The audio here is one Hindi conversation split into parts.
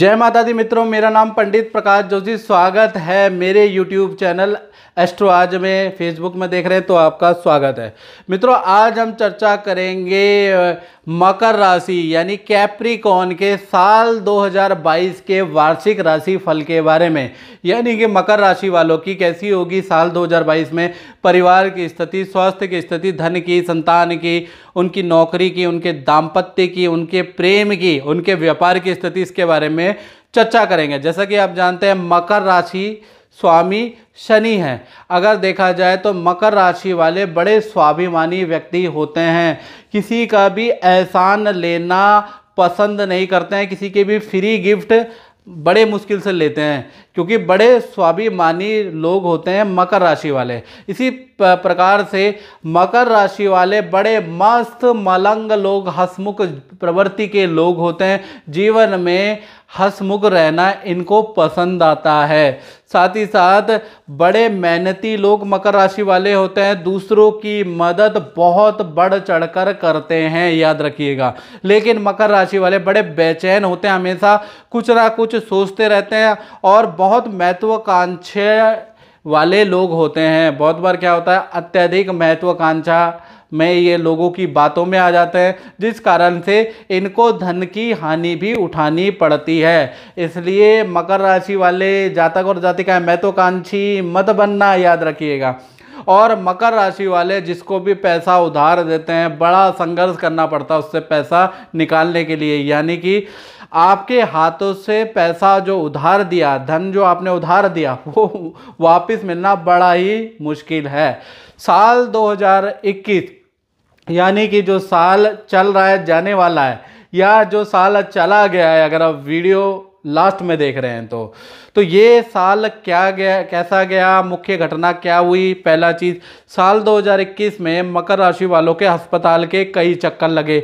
जय माता दी मित्रों मेरा नाम पंडित प्रकाश जोशी स्वागत है मेरे YouTube चैनल एस्ट्रो आज में फेसबुक में देख रहे हैं तो आपका स्वागत है मित्रों आज हम चर्चा करेंगे मकर राशि यानी कैप्रिकॉन के साल 2022 के वार्षिक राशि फल के बारे में यानी कि मकर राशि वालों की कैसी होगी साल 2022 में परिवार की स्थिति स्वास्थ्य की स्थिति धन की संतान की उनकी नौकरी की उनके दाम्पत्य की उनके प्रेम की उनके व्यापार की स्थिति इसके बारे में चर्चा करेंगे जैसा कि आप जानते हैं मकर राशि स्वामी शनि हैं अगर देखा जाए तो मकर राशि वाले बड़े स्वाभिमानी व्यक्ति होते हैं किसी का भी एहसान लेना पसंद नहीं करते हैं किसी के भी फ्री गिफ्ट बड़े मुश्किल से लेते हैं क्योंकि बड़े स्वाभिमानी लोग होते हैं मकर राशि वाले इसी प्रकार से मकर राशि वाले बड़े मस्त मलंग लोग हसमुख प्रवृत्ति के लोग होते हैं जीवन में हसमुख रहना इनको पसंद आता है साथ ही साथ बड़े मेहनती लोग मकर राशि वाले होते हैं दूसरों की मदद बहुत बढ़ चढ़कर करते हैं याद रखिएगा लेकिन मकर राशि वाले बड़े बेचैन होते हैं हमेशा कुछ ना कुछ सोचते रहते हैं और बहुत महत्वाकांक्षा वाले लोग होते हैं बहुत बार क्या होता है अत्यधिक महत्वाकांक्षा में ये लोगों की बातों में आ जाते हैं जिस कारण से इनको धन की हानि भी उठानी पड़ती है इसलिए मकर राशि वाले जातक और जातिकाएँ महत्वाकांक्षी मत बनना याद रखिएगा और मकर राशि वाले जिसको भी पैसा उधार देते हैं बड़ा संघर्ष करना पड़ता है उससे पैसा निकालने के लिए यानी कि आपके हाथों से पैसा जो उधार दिया धन जो आपने उधार दिया वो वापस मिलना बड़ा ही मुश्किल है साल 2021 यानी कि जो साल चल रहा है जाने वाला है या जो साल चला गया है अगर आप वीडियो लास्ट में देख रहे हैं तो तो ये साल क्या गया कैसा गया मुख्य घटना क्या हुई पहला चीज़ साल 2021 में मकर राशि वालों के अस्पताल के कई चक्कर लगे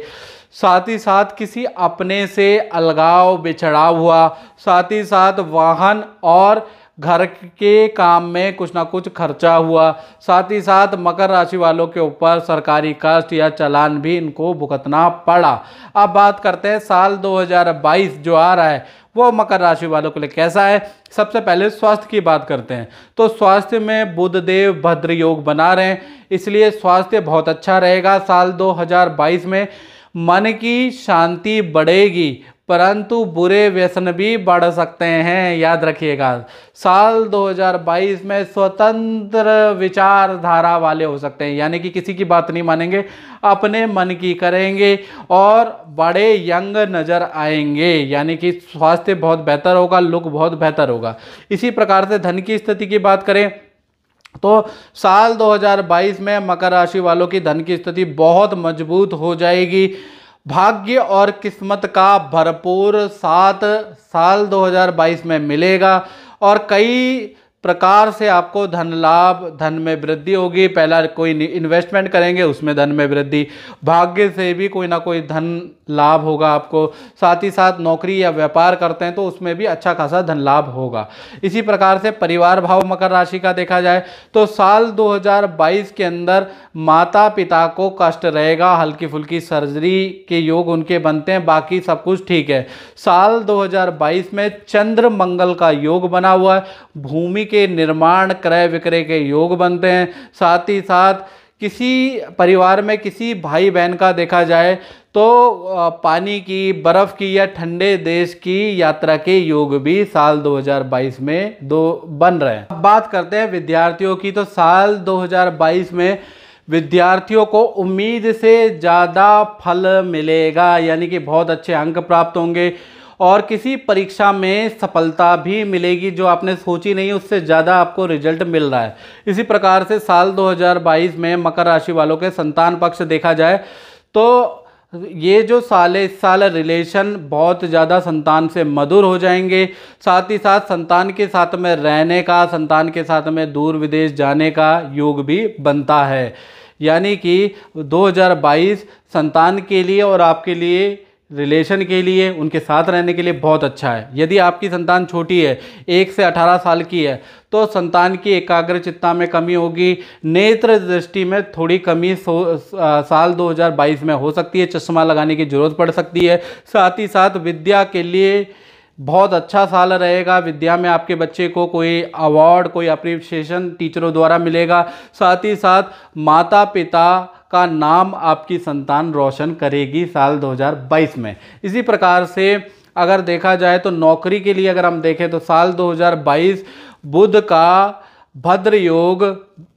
साथ ही साथ किसी अपने से अलगाव बिछड़ाव हुआ साथ ही साथ वाहन और घर के काम में कुछ ना कुछ खर्चा हुआ साथ ही साथ मकर राशि वालों के ऊपर सरकारी कष्ट या चलान भी इनको भुगतना पड़ा अब बात करते हैं साल 2022 जो आ रहा है वो मकर राशि वालों के लिए कैसा है सबसे पहले स्वास्थ्य की बात करते हैं तो स्वास्थ्य में बुद्ध देव भद्र योग बना रहे हैं इसलिए स्वास्थ्य बहुत अच्छा रहेगा साल 2022 में मन की शांति बढ़ेगी परंतु बुरे व्यसन भी बढ़ सकते हैं याद रखिएगा साल 2022 में स्वतंत्र विचारधारा वाले हो सकते हैं यानी कि किसी की बात नहीं मानेंगे अपने मन की करेंगे और बड़े यंग नज़र आएंगे यानी कि स्वास्थ्य बहुत बेहतर होगा लुक बहुत बेहतर होगा इसी प्रकार से धन की स्थिति की बात करें तो साल 2022 में मकर राशि वालों की धन की स्थिति बहुत मजबूत हो जाएगी भाग्य और किस्मत का भरपूर साथ साल 2022 में मिलेगा और कई प्रकार से आपको धन लाभ धन में वृद्धि होगी पहला कोई इन्वेस्टमेंट करेंगे उसमें धन में वृद्धि भाग्य से भी कोई ना कोई धन लाभ होगा आपको साथ ही साथ नौकरी या व्यापार करते हैं तो उसमें भी अच्छा खासा धन लाभ होगा इसी प्रकार से परिवार भाव मकर राशि का देखा जाए तो साल 2022 के अंदर माता पिता को कष्ट रहेगा हल्की फुल्की सर्जरी के योग उनके बनते हैं बाकी सब कुछ ठीक है साल 2022 में चंद्र मंगल का योग बना हुआ है भूमि के के निर्माण क्रय विक्रय के योग बनते हैं साथ ही साथ किसी परिवार में किसी भाई बहन का देखा जाए तो पानी की बर्फ़ की या ठंडे देश की यात्रा के योग भी साल 2022 में दो बन रहे हैं अब बात करते हैं विद्यार्थियों की तो साल 2022 में विद्यार्थियों को उम्मीद से ज़्यादा फल मिलेगा यानी कि बहुत अच्छे अंक प्राप्त होंगे और किसी परीक्षा में सफलता भी मिलेगी जो आपने सोची नहीं उससे ज़्यादा आपको रिजल्ट मिल रहा है इसी प्रकार से साल 2022 में मकर राशि वालों के संतान पक्ष देखा जाए तो ये जो साल है इस साल रिलेशन बहुत ज़्यादा संतान से मधुर हो जाएंगे साथ ही साथ संतान के साथ में रहने का संतान के साथ में दूर विदेश जाने का योग भी बनता है यानी कि 2022 संतान के लिए और आपके लिए रिलेशन के लिए उनके साथ रहने के लिए बहुत अच्छा है यदि आपकी संतान छोटी है एक से अठारह साल की है तो संतान की एकाग्र चित्ता में कमी होगी नेत्र दृष्टि में थोड़ी कमी सो साल 2022 में हो सकती है चश्मा लगाने की ज़रूरत पड़ सकती है साथ ही साथ विद्या के लिए बहुत अच्छा साल रहेगा विद्या में आपके बच्चे को कोई अवार्ड कोई अप्रिशिएशन टीचरों द्वारा मिलेगा साथ ही साथ माता पिता का नाम आपकी संतान रोशन करेगी साल 2022 में इसी प्रकार से अगर देखा जाए तो नौकरी के लिए अगर हम देखें तो साल 2022 बुध का भद्र योग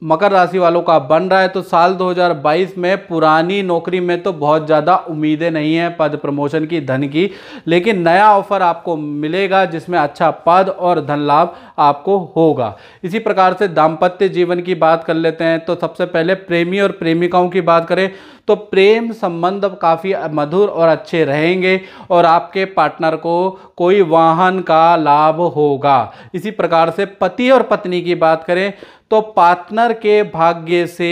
मकर राशि वालों का बन रहा है तो साल 2022 में पुरानी नौकरी में तो बहुत ज़्यादा उम्मीदें नहीं हैं पद प्रमोशन की धन की लेकिन नया ऑफर आपको मिलेगा जिसमें अच्छा पद और धन लाभ आपको होगा इसी प्रकार से दाम्पत्य जीवन की बात कर लेते हैं तो सबसे पहले प्रेमी और प्रेमिकाओं की बात करें तो प्रेम संबंध काफ़ी मधुर और अच्छे रहेंगे और आपके पार्टनर को कोई वाहन का लाभ होगा इसी प्रकार से पति और पत्नी की बात करें तो पार्टनर के भाग्य से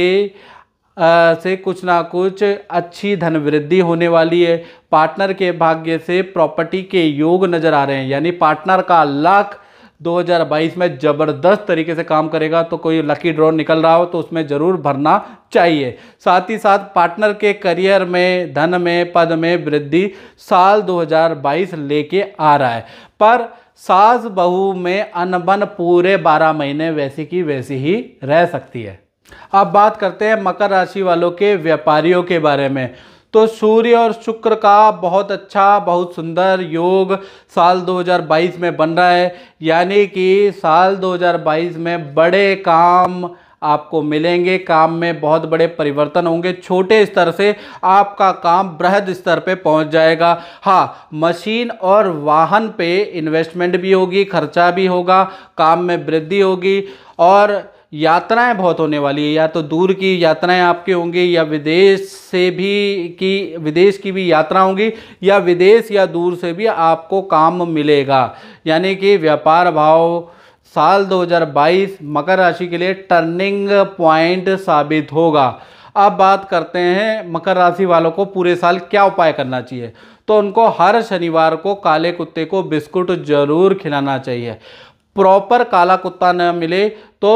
आ, से कुछ ना कुछ अच्छी धन वृद्धि होने वाली है पार्टनर के भाग्य से प्रॉपर्टी के योग नज़र आ रहे हैं यानी पार्टनर का लाख 2022 में ज़बरदस्त तरीके से काम करेगा तो कोई लकी ड्रॉ निकल रहा हो तो उसमें ज़रूर भरना चाहिए साथ ही साथ पार्टनर के करियर में धन में पद में वृद्धि साल 2022 लेके आ रहा है पर सास बहू में अनबन पूरे बारह महीने वैसी की वैसी ही रह सकती है अब बात करते हैं मकर राशि वालों के व्यापारियों के बारे में तो सूर्य और शुक्र का बहुत अच्छा बहुत सुंदर योग साल 2022 में बन रहा है यानी कि साल 2022 में बड़े काम आपको मिलेंगे काम में बहुत बड़े परिवर्तन होंगे छोटे स्तर से आपका काम बृहद स्तर पे पहुंच जाएगा हाँ मशीन और वाहन पे इन्वेस्टमेंट भी होगी खर्चा भी होगा काम में वृद्धि होगी और यात्राएं बहुत होने वाली है या तो दूर की यात्राएं आपकी होंगी या विदेश से भी की विदेश की भी यात्रा होंगी या विदेश या दूर से भी आपको काम मिलेगा यानी कि व्यापार भाव साल 2022 मकर राशि के लिए टर्निंग पॉइंट साबित होगा अब बात करते हैं मकर राशि वालों को पूरे साल क्या उपाय करना चाहिए तो उनको हर शनिवार को काले कुत्ते को बिस्कुट जरूर खिलाना चाहिए प्रॉपर काला कुत्ता न मिले तो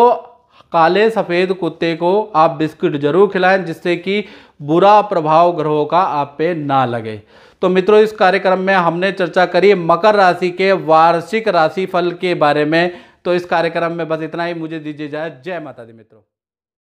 काले सफ़ेद कुत्ते को आप बिस्कुट जरूर खिलाएं जिससे कि बुरा प्रभाव ग्रहों का आप पे ना लगे तो मित्रों इस कार्यक्रम में हमने चर्चा करी मकर राशि के वार्षिक राशिफल के बारे में तो इस कार्यक्रम में बस इतना ही मुझे दीजिए जाए जय माता दी मित्रों